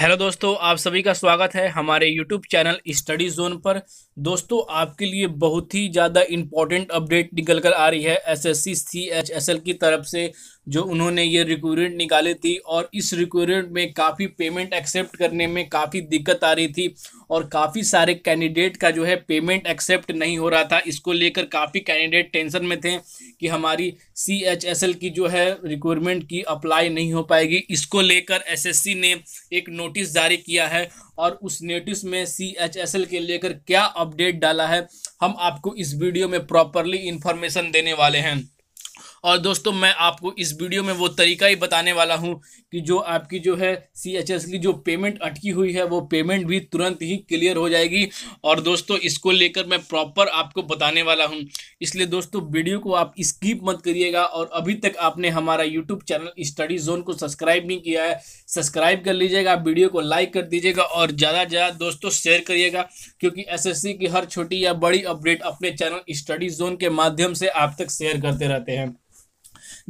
hello दोस्तों आप सभी का स्वागत है हमारे यूट्यूब चैनल स्टडी जोन पर दोस्तों आपके लिए बहुत ही ज़्यादा इम्पॉर्टेंट अपडेट निकल कर आ रही है एसएससी सीएचएसएल की तरफ से जो उन्होंने ये रिक्रूटमेंट निकाली थी और इस रिक्रूटमेंट में काफ़ी पेमेंट एक्सेप्ट करने में काफ़ी दिक्कत आ रही थी और काफ़ी सारे कैंडिडेट का जो है पेमेंट एक्सेप्ट नहीं हो रहा था इसको लेकर काफ़ी कैंडिडेट टेंशन में थे कि हमारी सी एच एस एल की जो है रिक्रूटमेंट की अप्लाई नहीं हो पाएगी इसको लेकर एस एस सी ने एक नोटिस जारी किया है और उस नोटिस में सी एच एस एल के लेकर क्या अपडेट डाला है हम आपको इस वीडियो में प्रॉपरली इन्फॉर्मेशन देने वाले हैं और दोस्तों मैं आपको इस वीडियो में वो तरीका ही बताने वाला हूँ कि जो आपकी जो है सी एच एस की जो पेमेंट अटकी हुई है वो पेमेंट भी तुरंत ही क्लियर हो जाएगी और दोस्तों इसको लेकर मैं प्रॉपर आपको बताने वाला हूँ इसलिए दोस्तों वीडियो को आप स्किप मत करिएगा और अभी तक आपने हमारा यूट्यूब चैनल स्टडी जोन को सब्सक्राइब नहीं किया है सब्सक्राइब कर लीजिएगा वीडियो को लाइक कर दीजिएगा और ज़्यादा से ज़्यादा दोस्तों शेयर करिएगा क्योंकि सी की हर छोटी या बड़ी अपडेट अपने चैनल स्टडी जोन के माध्यम से आप तक शेयर करते रहते हैं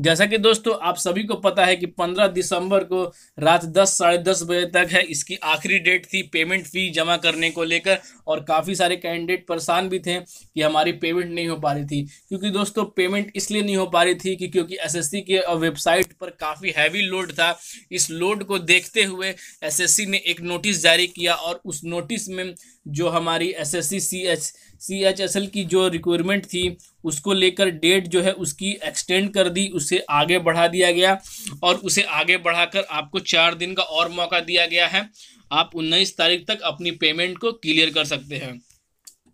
जैसा कि दोस्तों आप सभी को पता है कि 15 दिसंबर को रात दस साढ़े दस बजे तक है इसकी आखिरी डेट थी पेमेंट फ़ी जमा करने को लेकर और काफ़ी सारे कैंडिडेट परेशान भी थे कि हमारी पेमेंट नहीं हो पा रही थी क्योंकि दोस्तों पेमेंट इसलिए नहीं हो पा रही थी कि क्योंकि एस के वेबसाइट पर काफ़ी हैवी लोड था इस लोड को देखते हुए एस ने एक नोटिस जारी किया और उस नोटिस में जो हमारी S S C C H C H S L की जो रिक्वायरमेंट थी उसको लेकर डेट जो है उसकी एक्सटेंड कर दी उसे आगे बढ़ा दिया गया और उसे आगे बढ़ाकर आपको चार दिन का और मौका दिया गया है आप उन्नीस तारीख तक अपनी पेमेंट को क्लियर कर सकते हैं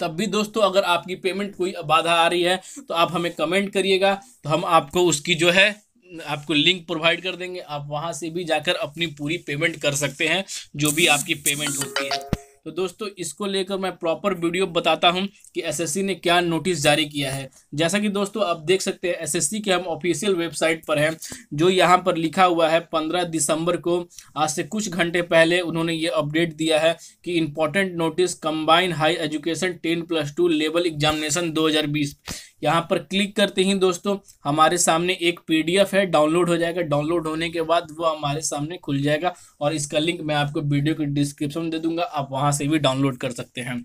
तब भी दोस्तों अगर आपकी पेमेंट कोई बाधा आ रही है तो आप हमें कमेंट करिएगा तो हम आपको उसकी जो है आपको लिंक प्रोवाइड कर देंगे आप वहाँ से भी जाकर अपनी पूरी पेमेंट कर सकते हैं जो भी आपकी पेमेंट होती है तो दोस्तों इसको लेकर मैं प्रॉपर वीडियो बताता हूं कि एसएससी ने क्या नोटिस जारी किया है जैसा कि दोस्तों आप देख सकते हैं एसएससी के हम ऑफिशियल वेबसाइट पर हैं जो यहां पर लिखा हुआ है पंद्रह दिसंबर को आज से कुछ घंटे पहले उन्होंने ये अपडेट दिया है कि important notice combined high education ten plus two level examination दो यहाँ पर क्लिक करते ही दोस्तों हमारे सामने एक पीडीएफ है डाउनलोड हो जाएगा डाउनलोड होने के बाद वो हमारे सामने खुल जाएगा और इसका लिंक मैं आपको वीडियो के डिस्क्रिप्शन में दे दूंगा आप वहाँ से भी डाउनलोड कर सकते हैं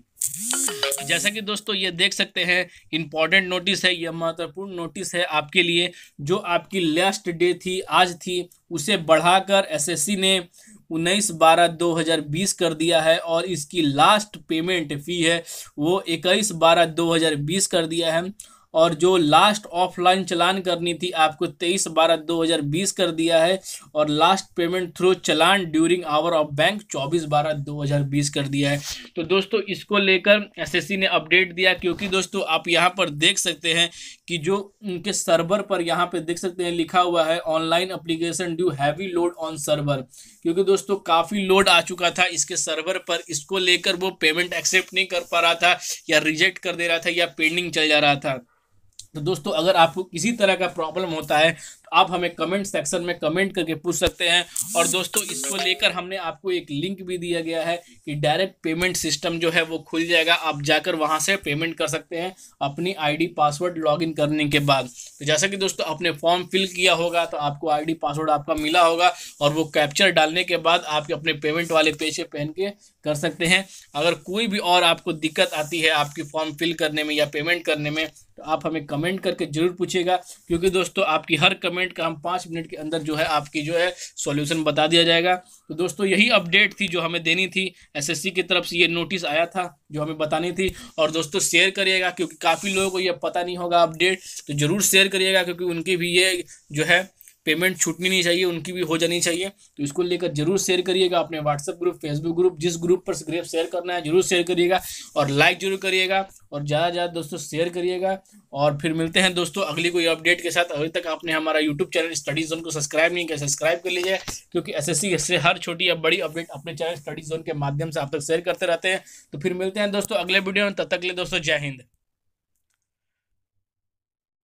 जैसा कि दोस्तों ये देख सकते हैं इम्पॉर्टेंट नोटिस है यह महत्वपूर्ण नोटिस है आपके लिए जो आपकी लास्ट डे थी आज थी उसे बढ़ाकर एसएससी ने उन्नीस बारह दो हज़ार बीस कर दिया है और इसकी लास्ट पेमेंट फ़ी है वो इक्कीस बारह दो हज़ार बीस कर दिया है और जो लास्ट ऑफलाइन चलान करनी थी आपको तेईस बारह दो हज़ार बीस कर दिया है और last payment through challan during hour of bank चौबीस बारह दो हज़ार बीस कर दिया है तो दोस्तों इसको लेकर एसएससी ने अपडेट दिया क्योंकि दोस्तों आप यहाँ पर देख सकते हैं कि जो उनके सर्वर पर यहाँ पे देख सकते हैं लिखा हुआ है online application due heavy load on server क्योंकि दोस्तों काफ़ी लोड आ चुका था इसके सर्वर पर इसको लेकर वो पेमेंट एक्सेप्ट नहीं कर पा रहा था या रिजेक्ट कर दे रहा था या पेंडिंग चल जा रहा था तो दोस्तों अगर आपको किसी तरह का प्रॉब्लम होता है आप हमें कमेंट सेक्शन में कमेंट करके पूछ सकते हैं और दोस्तों इसको लेकर हमने आपको एक लिंक भी दिया गया है कि डायरेक्ट पेमेंट सिस्टम जो है वो खुल जाएगा आप जाकर वहाँ से पेमेंट कर सकते हैं अपनी आईडी पासवर्ड लॉगिन करने के बाद तो जैसा कि दोस्तों आपने फॉर्म फिल किया होगा तो आपको आई पासवर्ड आपका मिला होगा और वो कैप्चर डालने के बाद आप अपने पेमेंट वाले पेशे पहन के कर सकते हैं अगर कोई भी और आपको दिक्कत आती है आपकी फॉर्म फिल करने में या पेमेंट करने में तो आप हमें कमेंट करके ज़रूर पूछिएगा क्योंकि दोस्तों आपकी हर कमेंट असाइनमेंट का हम पाँच मिनट के अंदर जो है आपकी जो है सॉल्यूशन बता दिया जाएगा तो दोस्तों यही अपडेट थी जो हमें देनी थी एसएससी की तरफ से ये नोटिस आया था जो हमें बतानी थी और दोस्तों शेयर करिएगा क्योंकि काफ़ी लोगों को यह पता नहीं होगा अपडेट तो ज़रूर शेयर करिएगा क्योंकि उनकी भी ये जो है पेमेंट छूटनी नहीं चाहिए उनकी भी हो जानी चाहिए तो इसको लेकर जरूर शेयर करिएगा अपने व्हाट्सअप ग्रुप फेसबुक ग्रुप जिस ग्रुप पर ग्रेप शेयर करना है जरूर शेयर करिएगा और लाइक जरूर करिएगा और ज़्यादा से ज़्यादा दोस्तों शेयर करिएगा और फिर मिलते हैं दोस्तों अगली कोई अपडेट के साथ अभी तक आपने हमारा यूट्यूब चैनल स्टडी जोन को सब्सक्राइब नहीं किया सब्सक्राइब कर लीजिए क्योंकि एस से हर छोटी या बड़ी अपडेट अपने चैनल स्टडी जोन के माध्यम से आप तक शेयर करते रहते हैं तो फिर मिलते हैं दोस्तों अगले वीडियो में तब तक ले दोस्तों जय हिंद